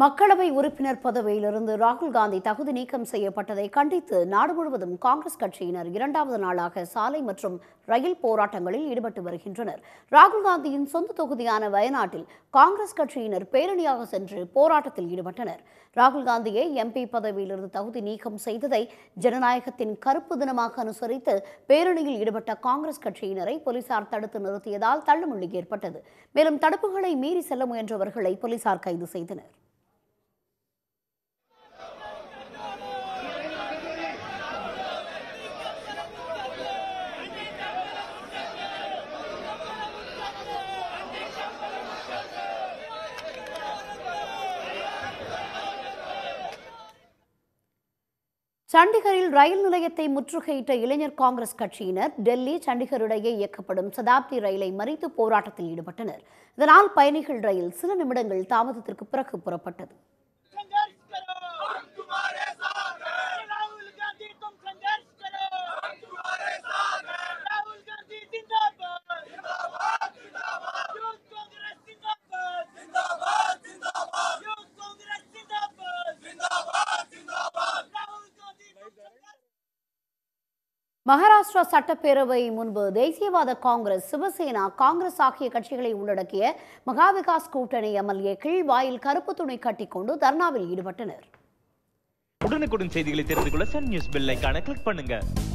மக்களவை உறுப்பினர் பதவியிலிருந்து ராகுல் காந்தி தகுதி நீக்கம் செய்யப்பட்டதை கண்டித்து நாடு முழுவதும் காங்கிரஸ் கட்சியினர் இரண்டாவது நாளாக சாலை மற்றும் ரயில் போராட்டங்களில் ஈடுபட்டு வருகின்றனர் ராகுல் காந்தியின் சொந்த தொகுதியான வயநாட்டில் காங்கிரஸ் கட்சியினர் பேரணியாக சென்று போராட்டத்தில் ஈடுபட்டனர் ராகுல் காந்தியை எம்பி பதவியிலிருந்து தகுதி நீக்கம் செய்ததை ஜனநாயகத்தின் கருப்பு தினமாக அனுசரித்து பேரணியில் ஈடுபட்ட காங்கிரஸ் கட்சியினரை போலீசார் தடுத்து நிறுத்தியதால் தள்ளுமுள்ளி ஏற்பட்டது மேலும் தடுப்புகளை மீறி செல்ல முயன்றவர்களை போலீசார் கைது செய்தனர் சண்டிகரில் ரயில் நிலையத்தை முற்றுகையிட்ட இளைஞர் காங்கிரஸ் கட்சியினர் டெல்லி சண்டிகரிடையே இயக்கப்படும் சதாப்தி ரயிலை மறித்து போராட்டத்தில் ஈடுபட்டனர் இதனால் பயணிகள் ரயில் சில நிமிடங்கள் தாமதத்திற்கு பிறகு புறப்பட்டது மகாராஷ்டிரா சட்டப்பேரவை முன்பு தேசியவாத காங்கிரஸ் சிவசேனா காங்கிரஸ் ஆகிய கட்சிகளை உள்ளடக்கிய மகாவிகாஸ் கூட்டணி கீழ் வாயில் கருப்பு துணி கட்டிக்கொண்டு தர்ணாவில் ஈடுபட்டனர் உடனுக்குடன் செய்திகளை தெரிந்து கொள்ள சன் நியூஸ் பெல் கிளிக் பண்ணுங்க